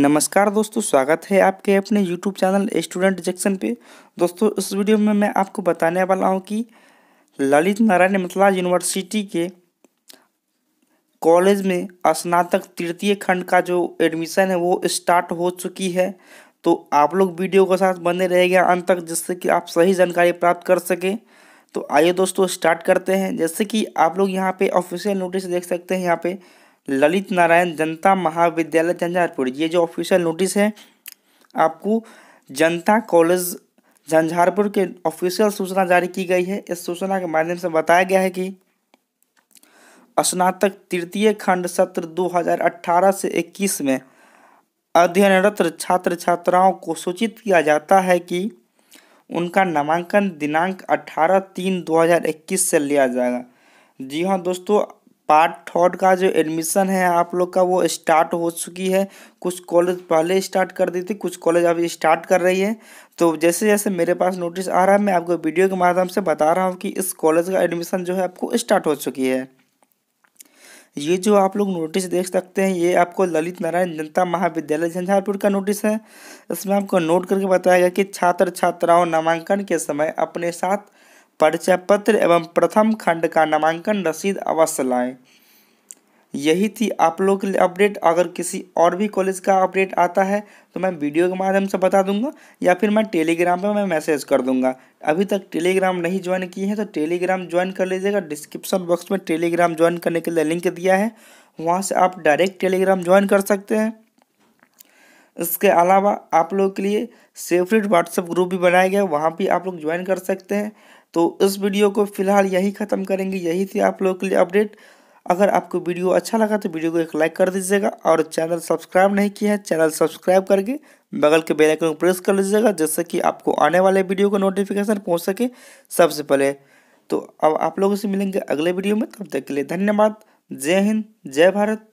नमस्कार दोस्तों स्वागत है आपके अपने YouTube चैनल स्टूडेंट जैक्सन पे दोस्तों इस वीडियो में मैं आपको बताने वाला हूँ कि ललित नारायण मिथिला यूनिवर्सिटी के कॉलेज में स्नातक तृतीय खंड का जो एडमिशन है वो स्टार्ट हो चुकी है तो आप लोग वीडियो के साथ बने रहेंगे अंत तक जिससे कि आप सही जानकारी प्राप्त कर सकें तो आइए दोस्तों स्टार्ट करते हैं जैसे कि आप लोग यहाँ पे ऑफिशियल नोटिस देख सकते हैं यहाँ पे ललित नारायण जनता महाविद्यालय झंझारपुर ये जो ऑफिशियल नोटिस है आपको जनता कॉलेज झंझारपुर के ऑफिशियल सूचना जारी की गई है इस सूचना के माध्यम से बताया गया है कि स्नातक तृतीय खंड सत्र 2018 से 21 में अध्ययनरत छात्र छात्राओं को सूचित किया जाता है कि उनका नामांकन दिनांक 18 तीन 2021 से लिया जाएगा जी हाँ दोस्तों पार्ट थर्ड का जो एडमिशन है आप लोग का वो स्टार्ट हो चुकी है कुछ कॉलेज पहले स्टार्ट कर दी थी कुछ कॉलेज अभी स्टार्ट कर रही है तो जैसे जैसे मेरे पास नोटिस आ रहा है मैं आपको वीडियो के माध्यम से बता रहा हूँ कि इस कॉलेज का एडमिशन जो है आपको स्टार्ट हो चुकी है ये जो आप लोग नोटिस देख सकते हैं ये आपको ललित नारायण जनता महाविद्यालय झंझारपुर का नोटिस है इसमें आपको नोट करके बताया गया कि छात्र छात्राओं नामांकन के समय अपने साथ परिचय पत्र एवं प्रथम खंड का नामांकन रसीद अवश्य लाएं यही थी आप लोगों के लिए अपडेट अगर किसी और भी कॉलेज का अपडेट आता है तो मैं वीडियो के माध्यम से बता दूंगा या फिर मैं टेलीग्राम पर मैं मैसेज कर दूंगा अभी तक टेलीग्राम नहीं ज्वाइन किए हैं तो टेलीग्राम ज्वाइन कर लीजिएगा डिस्क्रिप्शन बॉक्स में टेलीग्राम ज्वाइन करने के लिए लिंक दिया है वहाँ से आप डायरेक्ट टेलीग्राम ज्वाइन कर सकते हैं इसके अलावा आप लोगों के लिए सेफरेट व्हाट्सएप ग्रुप भी बनाया गया वहाँ भी आप लोग ज्वाइन कर सकते हैं तो इस वीडियो को फिलहाल यही ख़त्म करेंगे यही थी आप लोगों के लिए अपडेट अगर आपको वीडियो अच्छा लगा तो वीडियो को एक लाइक कर दीजिएगा और चैनल सब्सक्राइब नहीं किया है चैनल सब्सक्राइब करके बगल के बेल आइकन को प्रेस कर लीजिएगा जिससे कि आपको आने वाले वीडियो का नोटिफिकेशन पहुंच सके सबसे पहले तो अब आप लोगों से मिलेंगे अगले वीडियो में तब तक के लिए धन्यवाद जय हिंद जय भारत